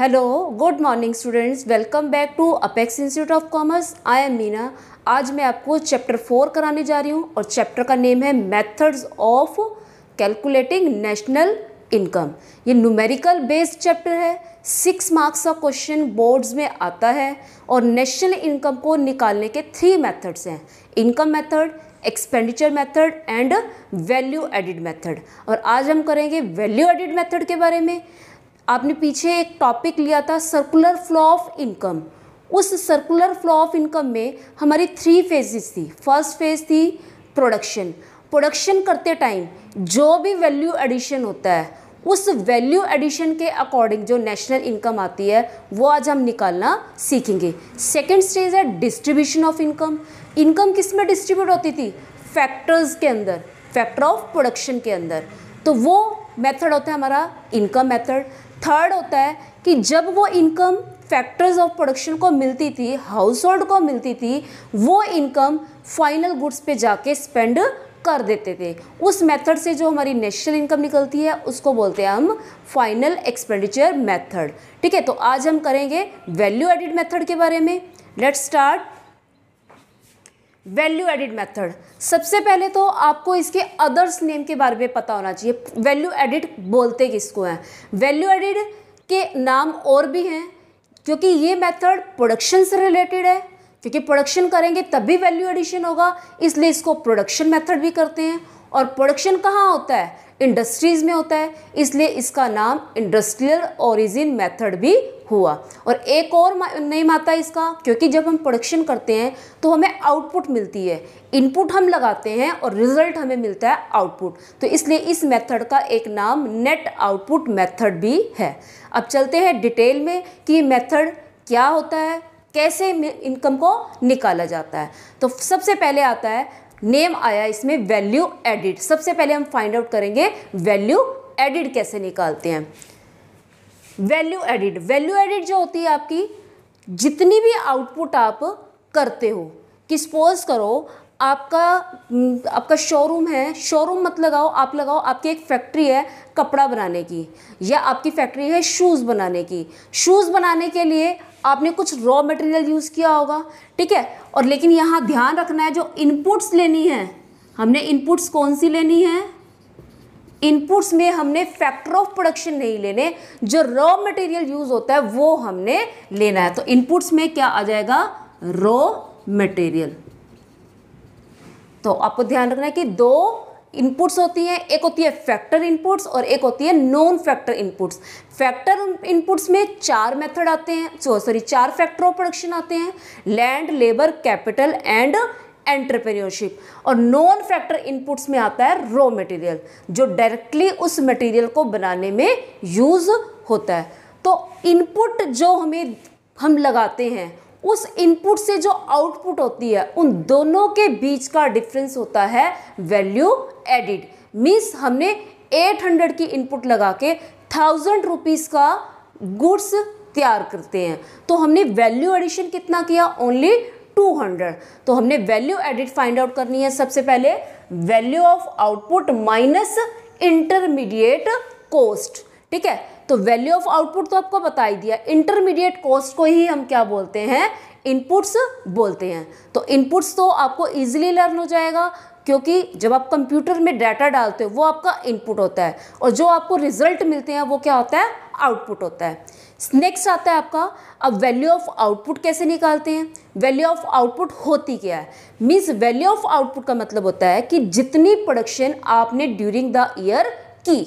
hello good morning students welcome back to Apex Institute of Commerce I am Meena आज मैं आपको chapter four कराने जा रही हूँ और चैप्टर का नेम है methods of calculating national income ये न्यूमेरिकल बेस्ड चैप्टर है सिक्स मार्क्स का क्वेश्चन बोर्ड्स में आता है और नेशनल इनकम को निकालने के थ्री मैथड्स हैं income method expenditure method and value added method और आज हम करेंगे वैल्यू एडिड मेथड के बारे में आपने पीछे एक टॉपिक लिया था सर्कुलर फ्लो ऑफ इनकम उस सर्कुलर फ्लो ऑफ इनकम में हमारी थ्री फेजेस थी फर्स्ट फेज थी प्रोडक्शन प्रोडक्शन करते टाइम जो भी वैल्यू एडिशन होता है उस वैल्यू एडिशन के अकॉर्डिंग जो नेशनल इनकम आती है वो आज हम निकालना सीखेंगे सेकेंड स्टेज है डिस्ट्रीब्यूशन ऑफ इनकम इनकम किस में डिस्ट्रीब्यूट होती थी फैक्टर्स के अंदर फैक्टर ऑफ प्रोडक्शन के अंदर तो वो मेथड होता है हमारा इनकम मेथड थर्ड होता है कि जब वो इनकम फैक्टर्स ऑफ प्रोडक्शन को मिलती थी हाउस होल्ड को मिलती थी वो इनकम फाइनल गुड्स पे जाके स्पेंड कर देते थे उस मेथड से जो हमारी नेशनल इनकम निकलती है उसको बोलते हैं हम फाइनल एक्सपेंडिचर मेथड ठीक है तो आज हम करेंगे वैल्यू एडिड मेथड के बारे में let's start value added method सबसे पहले तो आपको इसके अदर्स नेम के बारे में पता होना चाहिए वैल्यू एडिड बोलते किसको हैं वैल्यू एडिड के नाम और भी हैं क्योंकि ये मेथड प्रोडक्शन से रिलेटेड है क्योंकि प्रोडक्शन करेंगे तभी वैल्यू एडिशन होगा इसलिए इसको प्रोडक्शन मेथड भी करते हैं और प्रोडक्शन कहाँ होता है इंडस्ट्रीज़ में होता है इसलिए इसका नाम इंडस्ट्रियल ओरिजिन मेथड भी हुआ और एक और नेम आता है इसका क्योंकि जब हम प्रोडक्शन करते हैं तो हमें आउटपुट मिलती है इनपुट हम लगाते हैं और रिजल्ट हमें मिलता है आउटपुट तो इसलिए इस मेथड का एक नाम नेट आउटपुट मेथड भी है अब चलते हैं डिटेल में कि ये मेथड क्या होता है कैसे इनकम को निकाला जाता है तो सबसे पहले आता है नेम आया इसमें वैल्यू एडिट सबसे पहले हम फाइंड आउट करेंगे वैल्यू एडिट कैसे निकालते हैं वैल्यू एडिट वैल्यू एडिट जो होती है आपकी जितनी भी आउटपुट आप करते हो कि सपोज करो आपका हम्म, आपका शोरूम है शोरूम मत लगाओ आप लगाओ आपकी एक फैक्ट्री है कपड़ा बनाने की या आपकी फैक्ट्री है शूज़ बनाने की शूज़ बनाने के लिए आपने कुछ रॉ मटेरियल यूज़ किया होगा ठीक है और लेकिन यहाँ ध्यान रखना है जो इनपुट्स लेनी है हमने इनपुट्स कौन सी लेनी है इनपुट्स में हमने फैक्टर ऑफ प्रोडक्शन नहीं लेने जो रॉ मटेरियल यूज़ होता है वो हमने लेना है तो इनपुट्स में क्या आ जाएगा रॉ मटेरियल तो आपको ध्यान रखना है कि दो इनपुट्स होती हैं एक होती है फैक्टर इनपुट्स और एक होती है non factor inputs factor inputs में चार मेथड आते हैं सो सॉरी चार फैक्टर ऑफ प्रोडक्शन आते हैं land labour capital and entrepreneurship और नॉन फैक्टर इनपुट्स में आता है रॉ मटेरियल जो डायरेक्टली उस मटेरियल को बनाने में यूज़ होता है तो इनपुट जो हमें हम लगाते हैं उस इनपुट से जो आउटपुट होती है उन दोनों के बीच का डिफरेंस होता है वैल्यू एडिड मीन्स हमने 800 की इनपुट लगा के थाउजेंड रुपीज़ का गुड्स तैयार करते हैं तो हमने वैल्यू एडिशन कितना किया ओनली 200 तो हमने वैल्यू एडिट फाइंड आउट करनी है सबसे पहले value of output minus intermediate cost ठीक है तो वैल्यू ऑफ आउटपुट तो आपको बता ही दिया इंटरमीडिएट कॉस्ट को ही हम क्या बोलते हैं इनपुट्स बोलते हैं तो इनपुट्स तो आपको ईजिली लर्न हो जाएगा क्योंकि जब आप कंप्यूटर में डाटा डालते हो वो आपका इनपुट होता है और जो आपको रिजल्ट मिलते हैं वो क्या होता है आउटपुट होता है नेक्स्ट आता है आपका अब वैल्यू ऑफ आउटपुट कैसे निकालते हैं वैल्यू ऑफ आउटपुट होती क्या है मीन्स वैल्यू ऑफ आउटपुट का मतलब होता है कि जितनी प्रोडक्शन आपने ड्यूरिंग द ईयर की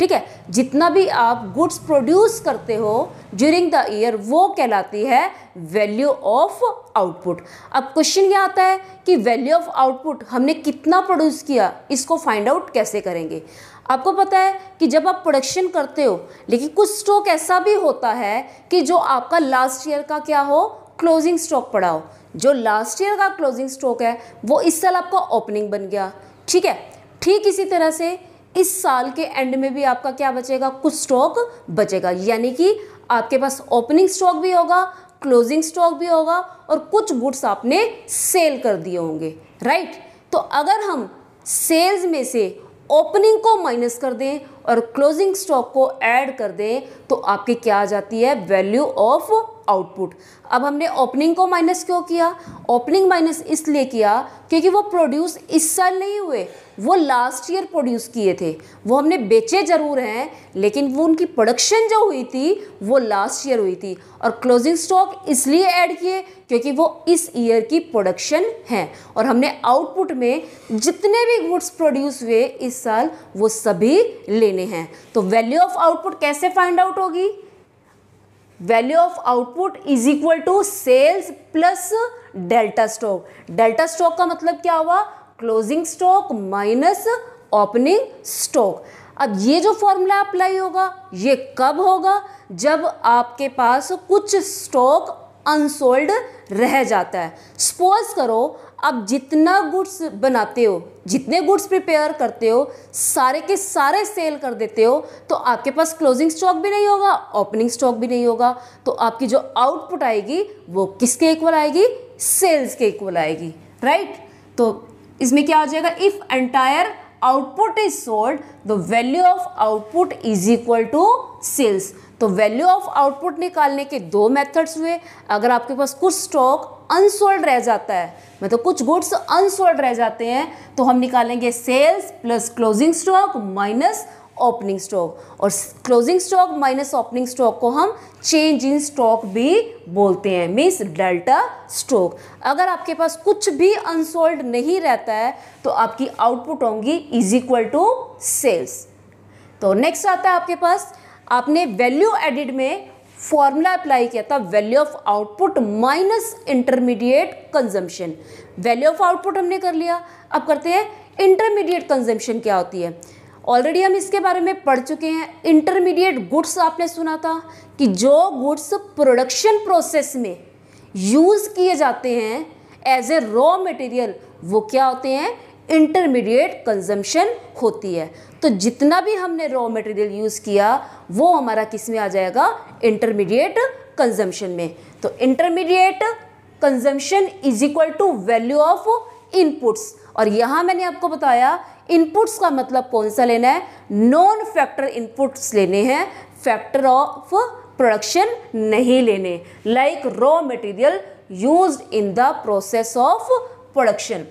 ठीक है जितना भी आप गुड्स प्रोड्यूस करते हो ड्यूरिंग द ईयर वो कहलाती है वैल्यू ऑफ आउटपुट अब क्वेश्चन ये आता है कि वैल्यू ऑफ आउटपुट हमने कितना प्रोड्यूस किया इसको फाइंड आउट कैसे करेंगे आपको पता है कि जब आप प्रोडक्शन करते हो लेकिन कुछ स्टॉक ऐसा भी होता है कि जो आपका लास्ट ईयर का क्या हो क्लोजिंग स्टॉक पड़ा हो जो लास्ट ईयर का क्लोजिंग स्टॉक है वो इस साल आपका ओपनिंग बन गया ठीक है ठीक इसी तरह से इस साल के एंड में भी आपका क्या बचेगा कुछ स्टॉक बचेगा यानी कि आपके पास ओपनिंग स्टॉक भी होगा क्लोजिंग स्टॉक भी होगा और कुछ गुड्स आपने सेल कर दिए होंगे राइट तो अगर हम सेल्स में से ओपनिंग को माइनस कर दें और क्लोजिंग स्टॉक को ऐड कर दें तो आपकी क्या आ जाती है वैल्यू ऑफ आउटपुट अब हमने ओपनिंग को माइनस क्यों किया ओपनिंग माइनस इसलिए किया क्योंकि वो प्रोड्यूस इस साल नहीं हुए वो लास्ट ईयर प्रोड्यूस किए थे वो हमने बेचे ज़रूर हैं लेकिन वो उनकी प्रोडक्शन जो हुई थी वो लास्ट ईयर हुई थी और क्लोजिंग स्टॉक इसलिए ऐड किए क्योंकि वो इस ईयर की प्रोडक्शन है और हमने आउटपुट में जितने भी गुड्स प्रोड्यूस हुए इस साल वो सभी लेने हैं तो वैल्यू ऑफ आउटपुट कैसे फाइंड आउट होगी value of output is equal to sales plus delta stock delta stock का मतलब क्या हुआ closing stock minus opening stock अब ये जो फॉर्मूला अप्लाई होगा ये कब होगा जब आपके पास कुछ स्टॉक अनसोल्ड रह जाता है सपोज करो आप जितना गुड्स बनाते हो जितने गुड्स प्रिपेयर करते हो सारे के सारे सेल कर देते हो तो आपके पास क्लोजिंग स्टॉक भी नहीं होगा ओपनिंग स्टॉक भी नहीं होगा तो आपकी जो आउटपुट आएगी वो किसके इक्वल आएगी सेल्स के इक्वल आएगी राइट तो इसमें क्या हो जाएगा if entire output is sold the value of output is equal to sales तो वैल्यू ऑफ आउटपुट निकालने के दो मेथड्स हुए अगर आपके पास कुछ स्टॉक अनसोल्ड रह जाता है मतलब कुछ गुड्स अनसोल्ड रह जाते हैं तो हम निकालेंगे sales plus closing stock minus opening stock और closing stock minus opening stock को हम चेंज इन स्टॉक भी बोलते हैं मीन्स डेल्टा स्टॉक अगर आपके पास कुछ भी अनसोल्ड नहीं रहता है तो आपकी आउटपुट होंगी इज इक्वल टू सेल्स तो नेक्स्ट आता है आपके पास आपने वैल्यू एडिड में फॉर्मूला अप्लाई किया था value of output minus intermediate consumption value of output हमने कर लिया अब करते हैं इंटरमीडिएट कंजम्पशन क्या होती है ऑलरेडी हम इसके बारे में पढ़ चुके हैं इंटरमीडिएट गुड्स आपने सुना था कि जो गुड्स प्रोडक्शन प्रोसेस में यूज़ किए जाते हैं एज ए रॉ मटेरियल वो क्या होते हैं इंटरमीडिएट कंजम्पशन होती है तो जितना भी हमने रॉ मटेरियल यूज़ किया वो हमारा किस में आ जाएगा इंटरमीडिएट कंजम्पशन में तो intermediate consumption is equal to value of inputs और यहाँ मैंने आपको बताया इनपुट्स का मतलब कौन सा लेना है नॉन फैक्टर इनपुट्स लेने हैं फैक्टर ऑफ प्रोडक्शन नहीं लेने like raw material use in the process of production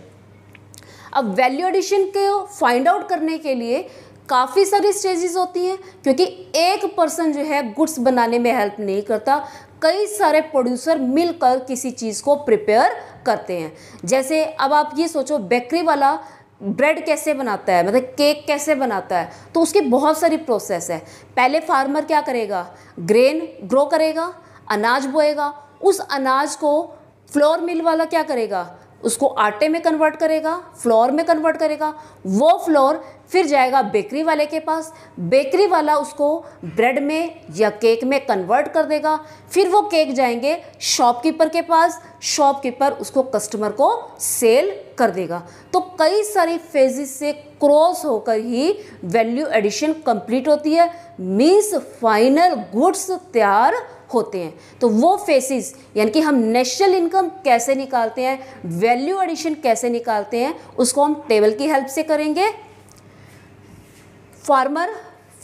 अब वैल्यू एडिशन के फाइंड आउट करने के लिए काफ़ी सारी स्टेजेस होती हैं क्योंकि एक पर्सन जो है गुड्स बनाने में हेल्प नहीं करता कई सारे प्रोड्यूसर मिलकर किसी चीज़ को प्रिपेयर करते हैं जैसे अब आप ये सोचो बेकरी वाला ब्रेड कैसे बनाता है मतलब केक कैसे बनाता है तो उसकी बहुत सारी प्रोसेस है पहले फार्मर क्या करेगा ग्रेन ग्रो करेगा अनाज बोएगा उस अनाज को फ्लोर मिल वाला क्या करेगा उसको आटे में कन्वर्ट करेगा फ्लोर में कन्वर्ट करेगा वो फ्लोर फिर जाएगा बेकरी वाले के पास बेकरी वाला उसको ब्रेड में या केक में कन्वर्ट कर देगा फिर वो केक जाएंगे शॉपकीपर के पास शॉपकीपर उसको कस्टमर को सेल कर देगा तो कई सारी फेजिस से क्रॉस होकर ही वैल्यू एडिशन कंप्लीट होती है मीन्स फाइनल गुड्स तैयार होते हैं तो वो फेसिस यानी कि हम नेशनल इनकम कैसे निकालते हैं वैल्यू एडिशन कैसे निकालते हैं उसको हम टेबल की हेल्प से करेंगे फार्मर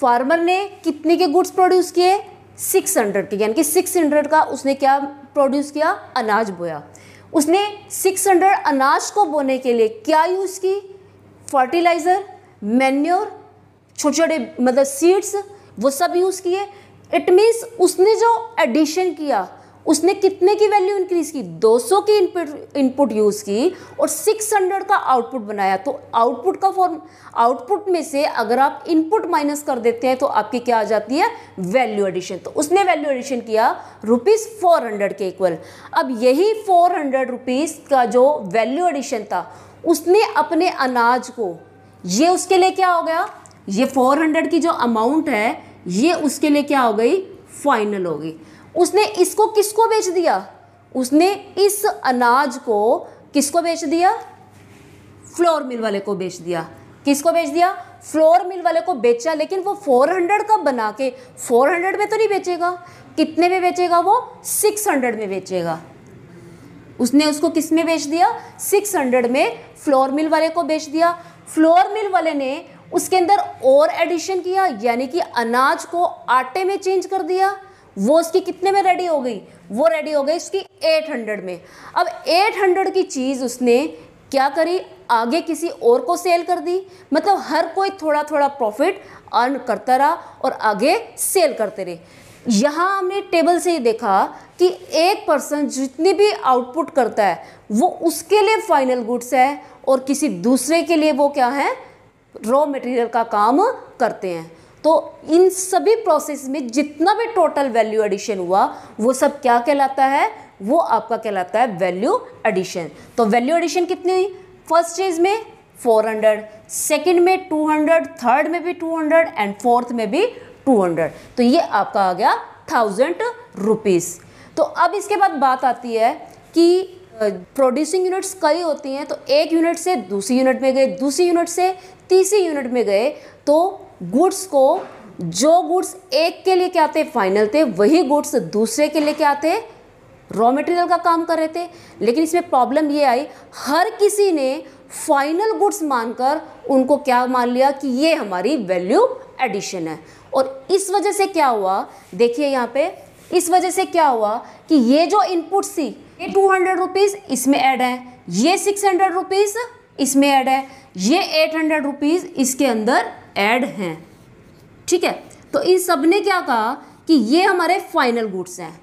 फार्मर ने कितने के गुड्स प्रोड्यूस किए 600 के यानी कि 600 का उसने क्या प्रोड्यूस किया अनाज बोया उसने 600 अनाज को बोने के लिए क्या यूज़ की फर्टिलाइज़र मैन्योर छोटे छोटे मतलब सीड्स वो सब यूज़ किए इट मीन्स उसने जो एडिशन किया उसने कितने की वैल्यू इंक्रीज की 200 की इनपुट इनपुट यूज़ की और 600 का आउटपुट बनाया तो आउटपुट का फॉर्म आउटपुट में से अगर आप इनपुट माइनस कर देते हैं तो आपकी क्या आ जाती है वैल्यू एडिशन तो उसने वैल्यू एडिशन किया रुपीज़ फोर के इक्वल अब यही फोर हंड्रेड का जो वैल्यू एडिशन था उसने अपने अनाज को ये उसके लिए क्या हो गया ये 400 की जो अमाउंट है ये उसके लिए क्या हो गई फाइनल हो गई उसने इसको किसको बेच दिया उसने इस अनाज को किसको बेच दिया फ्लोर मिल वाले को बेच दिया किसको बेच दिया फ्लोर मिल वाले को बेचा लेकिन वो 400 का बना के 400 में तो नहीं बेचेगा कितने में बेचेगा वो 600 में बेचेगा उसने उसको किस में बेच दिया 600 में फ्लोर मिल वाले को बेच दिया फ्लोर मिल वाले ने उसके अंदर और एडिशन किया यानी कि अनाज को आटे में चेंज कर दिया वो उसकी कितने में रेडी हो गई वो रेडी हो गई उसकी 800 में अब 800 की चीज़ उसने क्या करी आगे किसी और को सेल कर दी मतलब हर कोई थोड़ा थोड़ा प्रॉफिट अर्न करता रहा और आगे सेल करते रहे यहाँ हमने टेबल से ही देखा कि एक पर्सन जितनी भी आउटपुट करता है वो उसके लिए फाइनल गुड्स है और किसी दूसरे के लिए वो क्या है रॉ मटेरियल का काम करते हैं तो इन सभी प्रोसेस में जितना भी टोटल वैल्यू एडिशन हुआ वो सब क्या कहलाता है वो आपका कहलाता है वैल्यू एडिशन तो वैल्यू एडिशन कितनी हुई फर्स्ट स्टेज में 400 सेकेंड में 200 थर्ड में भी 200 एंड फोर्थ में भी 200 तो ये आपका आ गया थाउजेंड रुपीज़ तो अब इसके बाद बात आती है कि प्रोड्यूसिंग यूनिट्स कई होती हैं तो एक यूनिट से दूसरी यूनिट में गए दूसरी यूनिट से तीसरी यूनिट में गए तो गुड्स को जो गुड्स एक के लिए क्या आते फाइनल थे वही गुड्स दूसरे के लिए क्या आते रॉ मटेरियल का काम कर रहे थे लेकिन इसमें प्रॉब्लम ये आई हर किसी ने फाइनल गुड्स मानकर उनको क्या मान लिया कि ये हमारी वैल्यू एडिशन है और इस वजह से क्या हुआ देखिए यहाँ पे इस वजह से क्या हुआ कि ये जो इनपुट्स थी ये टू हंड्रेड रुपीज़ इसमें ऐड है ये सिक्स हंड्रेड रुपीज़ इसमें ऐड है ये एट हंड्रेड रुपीज़ इसके अंदर ऐड हैं ठीक है तो इन सब ने क्या कहा कि ये हमारे फाइनल गुड्स हैं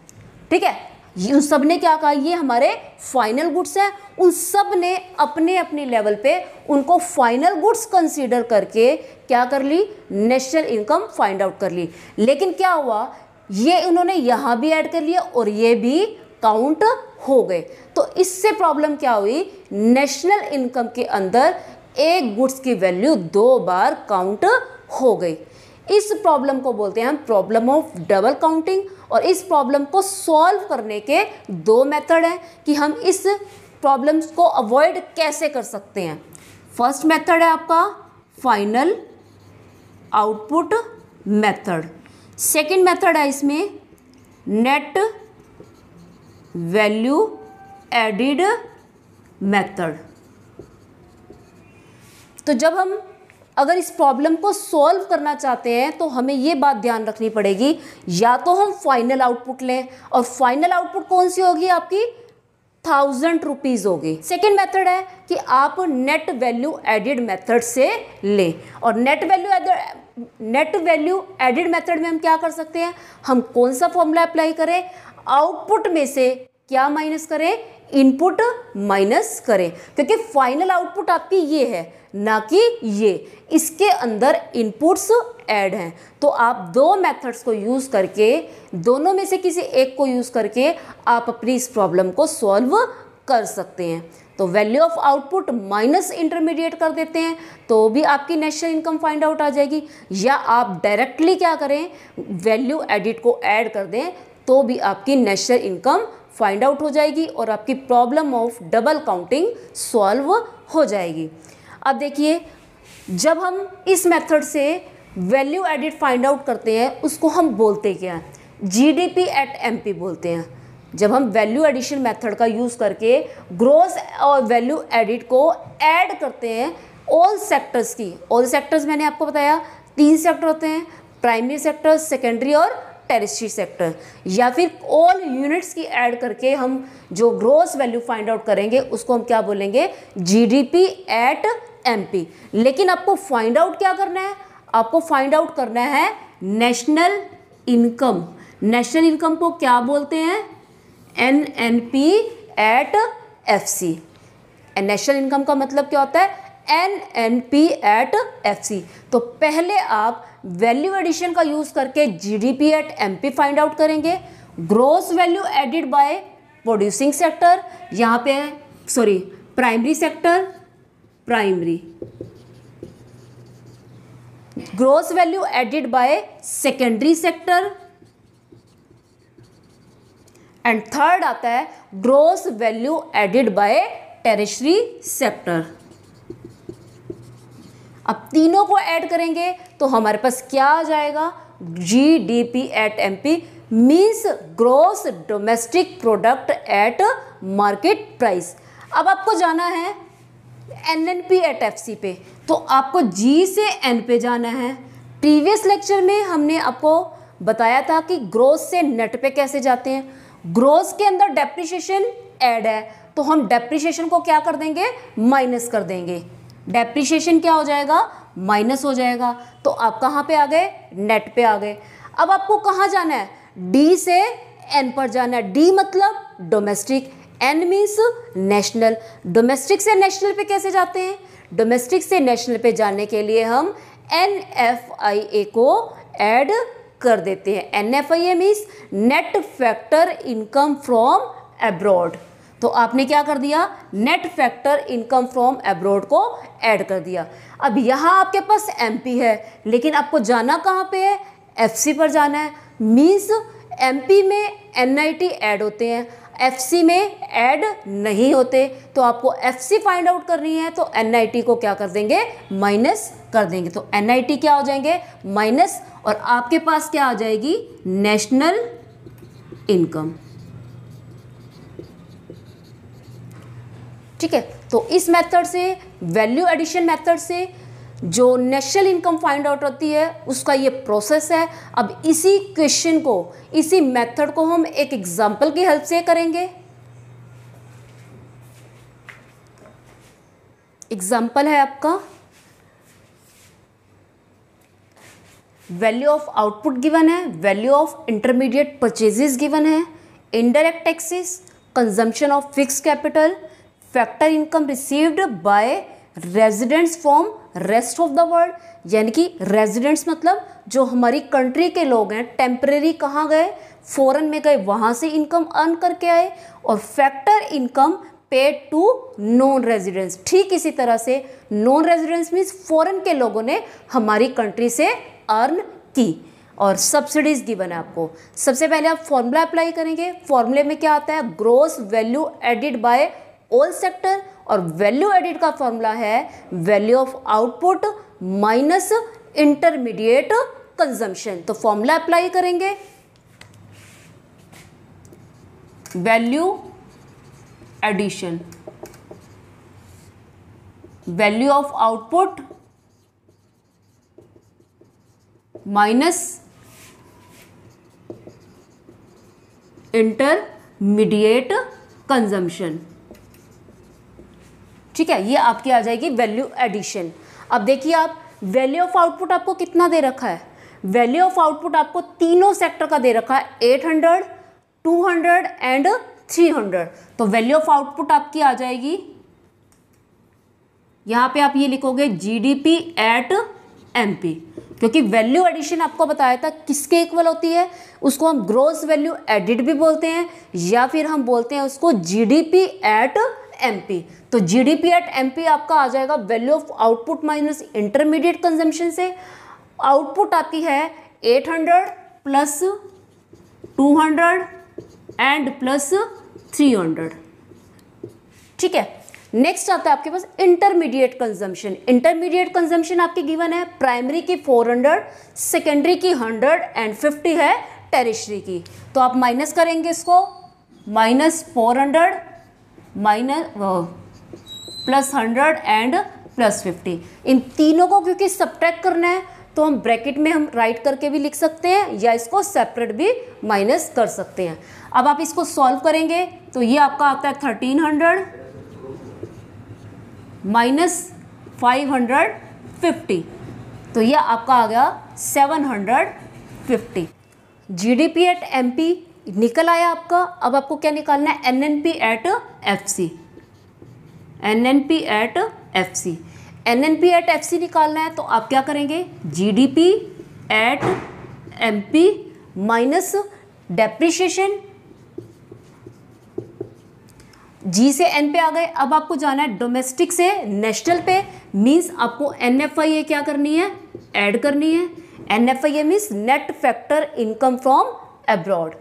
ठीक है उन सब ने क्या कहा ये हमारे फाइनल गुड्स हैं उन सब ने अपने अपने लेवल पे उनको फाइनल गुड्स कंसीडर करके क्या कर ली नेशनल इनकम फाइंड आउट कर ली लेकिन क्या हुआ ये उन्होंने यहाँ भी ऐड कर लिया और ये भी काउंट हो गए तो इससे प्रॉब्लम क्या हुई नेशनल इनकम के अंदर एक गुड्स की वैल्यू दो बार काउंट हो गई इस प्रॉब्लम को बोलते हैं हम प्रॉब्लम ऑफ डबल काउंटिंग और इस प्रॉब्लम को सॉल्व करने के दो मेथड हैं कि हम इस प्रॉब्लम्स को अवॉइड कैसे कर सकते हैं फर्स्ट मेथड है आपका final output method second method है इसमें नेट वैल्यू एडिड मेथड तो जब हम अगर इस प्रॉब्लम को सॉल्व करना चाहते हैं तो हमें ये बात ध्यान रखनी पड़ेगी या तो हम फाइनल आउटपुट लें और फाइनल आउटपुट कौन सी होगी आपकी थाउजेंड रुपीज़ होगी सेकेंड मेथड है कि आप नेट वैल्यू एडिड मेथड से लें और net value net value added method में हम क्या कर सकते हैं हम कौन सा फॉर्मूला अप्लाई करें आउटपुट में से क्या माइनस करें इनपुट माइनस करें क्योंकि फाइनल आउटपुट आपकी ये है ना कि ये इसके अंदर इनपुट्स ऐड हैं तो आप दो मेथड्स को यूज़ करके दोनों में से किसी एक को यूज़ करके आप अपनी इस प्रॉब्लम को सॉल्व कर सकते हैं तो value of output minus intermediate कर देते हैं तो भी आपकी नेशनल इनकम फाइंड आउट आ जाएगी या आप डायरेक्टली क्या करें वैल्यू एडिट को ऐड कर दें तो भी आपकी नेशनल इनकम फाइंड आउट हो जाएगी और आपकी problem of double counting solve हो जाएगी अब देखिए जब हम इस मेथड से वैल्यू एडिड फाइंड आउट करते हैं उसको हम बोलते क्या डी जीडीपी एट एमपी बोलते हैं जब हम वैल्यू एडिशन मेथड का यूज़ करके ग्रोस और वैल्यू एडिट को ऐड करते हैं ऑल सेक्टर्स की ऑल सेक्टर्स मैंने आपको बताया तीन सेक्टर होते हैं प्राइमरी सेक्टर सेकेंडरी और टेरिस्ट्री सेक्टर या फिर ऑल यूनिट्स की ऐड करके हम जो ग्रोस वैल्यू फाइंड आउट करेंगे उसको हम क्या बोलेंगे जीडीपी एट एमपी लेकिन आपको फाइंड आउट क्या करना है आपको फाइंड आउट करना है नेशनल इनकम नेशनल इनकम को क्या बोलते हैं N N P at F C national income का मतलब क्या होता है N N P at F C तो पहले आप वैल्यू एडिशन का यूज करके GDP at MP find out करेंगे gross value added by producing sector यहाँ पे sorry primary sector primary gross value added by secondary sector and third आता है gross value added by tertiary sector अब तीनों को ऐड करेंगे तो हमारे पास क्या आ जाएगा G D P at M P means gross domestic product at market price अब आपको जाना है N N P at F C पे तो आपको जी से एन पे जाना है प्रीवियस लेक्चर में हमने आपको बताया था कि ग्रोस से नेट पे कैसे जाते हैं ग्रोस के अंदर डेप्रिशिएशन ऐड है तो हम डेप्रिशिएशन को क्या कर देंगे माइनस कर देंगे डेप्रिशिएशन क्या हो जाएगा माइनस हो जाएगा तो आप कहाँ पे आ गए नेट पे आ गए अब आपको कहाँ जाना है डी से एन पर जाना है डी मतलब domestic N means national domestic से नेशनल पे कैसे जाते हैं डोमेस्टिक से नेशनल पे जाने के लिए हम एन एफ आई ए को ऐड कर देते हैं N F I A means net factor income from abroad तो आपने क्या कर दिया net factor income from abroad को ऐड कर दिया अब यहाँ आपके पास एम है लेकिन आपको जाना कहाँ पे है एफ पर जाना है मीन्स एम में एन ऐड होते हैं एफ में ऐड नहीं होते तो आपको सी फाइंड आउट करनी है तो एन को क्या कर देंगे माइनस कर देंगे तो एन क्या हो जाएंगे माइनस और आपके पास क्या आ जाएगी नेशनल इनकम ठीक है तो इस मेथड से वैल्यू एडिशन मेथड से जो नेशनल इनकम फाइंड आउट होती है उसका ये प्रोसेस है अब इसी क्वेश्चन को इसी मेथड को हम एक एग्जांपल की हेल्प से करेंगे एग्जांपल है आपका वैल्यू ऑफ आउटपुट गिवन है value of intermediate purchases given है indirect taxes consumption of fix capital factor income received by residents from rest of the world यानी कि रेजिडेंट्स मतलब जो हमारी कंट्री के लोग हैं टेम्परेरी कहाँ गए फॉरेन में गए वहाँ से इनकम अर्न करके आए और factor income paid to non residents ठीक इसी तरह से नॉन रेजिडेंट्स मीन्स फ़ॉरन के लोगों ने हमारी कंट्री से अर्न की और सब्सिडीज़ गिवन है आपको सबसे पहले आप फॉर्मूला अप्लाई करेंगे फॉर्मूले में क्या आता है gross value added by all sector और वैल्यू एडिड का फॉर्मूला है value of output minus intermediate consumption तो फॉर्मूला अप्लाई करेंगे value addition value of output minus intermediate consumption ठीक है ये आपकी आ जाएगी वैल्यू एडिशन अब देखिए आप वैल्यू ऑफ आउटपुट आपको कितना दे रखा है वैल्यू ऑफ आउटपुट आपको तीनों सेक्टर का दे रखा है eight hundred two hundred and three hundred तो वैल्यू ऑफ आउटपुट आपकी आ जाएगी यहाँ पे आप ये लिखोगे जीडीपी एट एमपी क्योंकि वैल्यू एडिशन आपको बताया था किसके इक्वल होती है उसको हम ग्रोस वैल्यू एडिट भी बोलते हैं या फिर हम बोलते हैं उसको जीडीपी एट एमपी तो जीडीपी एट एमपी आपका आ जाएगा value of output minus intermediate consumption से आउटपुट आती है 800 प्लस 200 एंड प्लस 300 ठीक है नेक्स्ट आता है आपके पास इंटरमीडिएट कंजम्पशन इंटरमीडिएट कंजम्पशन आपके गिवन है प्राइमरी की 400 सेकेंडरी की 100 एंड 50 है टेरिशरी की तो आप माइनस करेंगे इसको minus four hundred minus plus hundred and plus fifty इन तीनों को क्योंकि सब्ट्रैक्ट करना है तो हम ब्रैकेट में हम राइट करके भी लिख सकते हैं या इसको सेपरेट भी माइनस कर सकते हैं अब आप इसको सॉल्व करेंगे तो ये आपका आता है thirteen hundred minus five hundred fifty तो ये आपका आ गया seven hundred fifty G D P at M P निकल आया आपका अब आपको क्या निकालना है N N P at F C N N P at F C N N P at F C निकालना है तो आप क्या करेंगे G D P at M P minus depreciation G से एन पे आ गए अब आपको जाना है डोमेस्टिक से नेशनल पे मींस आपको एन एफ आई ए क्या करनी है ऐड करनी है N F I A means net factor income from abroad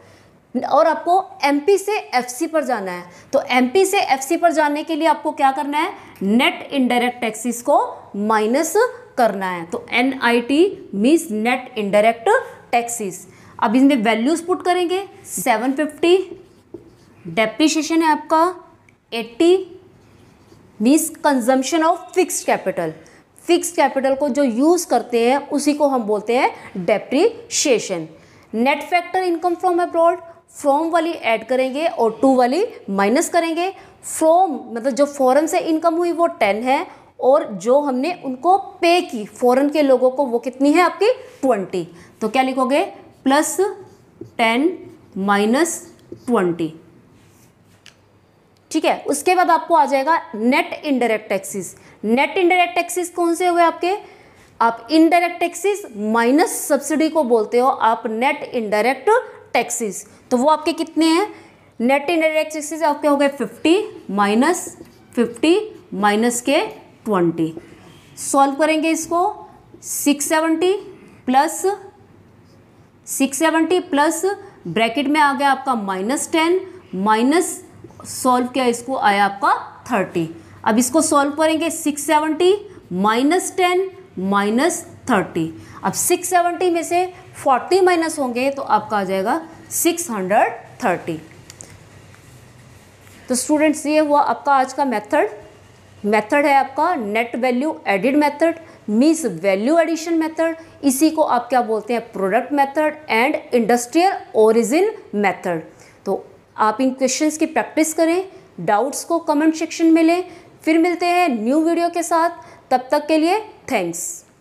और आपको एमपी से एफसी पर जाना है तो एमपी से एफसी पर जाने के लिए आपको क्या करना है नेट इनडायरेक्ट टैक्सेस को माइनस करना है तो N I T means net indirect taxes अब इसमें वैल्यूज पुट करेंगे 750 डेप्रिशिएशन है आपका 80 means consumption of fix capital fix capital को जो यूज़ करते हैं उसी को हम बोलते हैं depreciation net factor income from abroad from वाली ऐड करेंगे और टू वाली माइनस करेंगे फ्रॉम मतलब जो फॉरन से इनकम हुई वो टेन है और जो हमने उनको पे की फॉरन के लोगों को वो कितनी है आपकी ट्वेंटी तो क्या लिखोगे प्लस टेन माइनस ट्वेंटी ठीक है उसके बाद आपको आ जाएगा net indirect taxes net indirect taxes कौन से हुए आपके आप इनडायरेक्ट टैक्सेस माइनस सब्सिडी को बोलते हो आप नेट इनडायरेक्ट टैक्सेस तो वो आपके कितने हैं नेट इनडायरेक्ट टैक्सेस आपके हो गए फिफ्टी माइनस फिफ्टी माइनस के ट्वेंटी सॉल्व करेंगे इसको six seventy plus six seventy plus bracket में आ गया आपका माइनस टेन माइनस सॉल्व किया इसको आया आपका थर्टी अब इसको सॉल्व करेंगे six seventy minus ten minus thirty अब सिक्स सेवेंटी में से 40 माइनस होंगे तो आपका आ जाएगा 630 तो स्टूडेंट्स ये हुआ आपका आज का मेथड मेथड है आपका net value added method means value addition method इसी को आप क्या बोलते हैं product method and industrial origin method तो आप इन क्वेश्चंस की प्रैक्टिस करें डाउट्स को कमेंट सेक्शन में लें फिर मिलते हैं न्यू वीडियो के साथ तब तक के लिए थैंक्स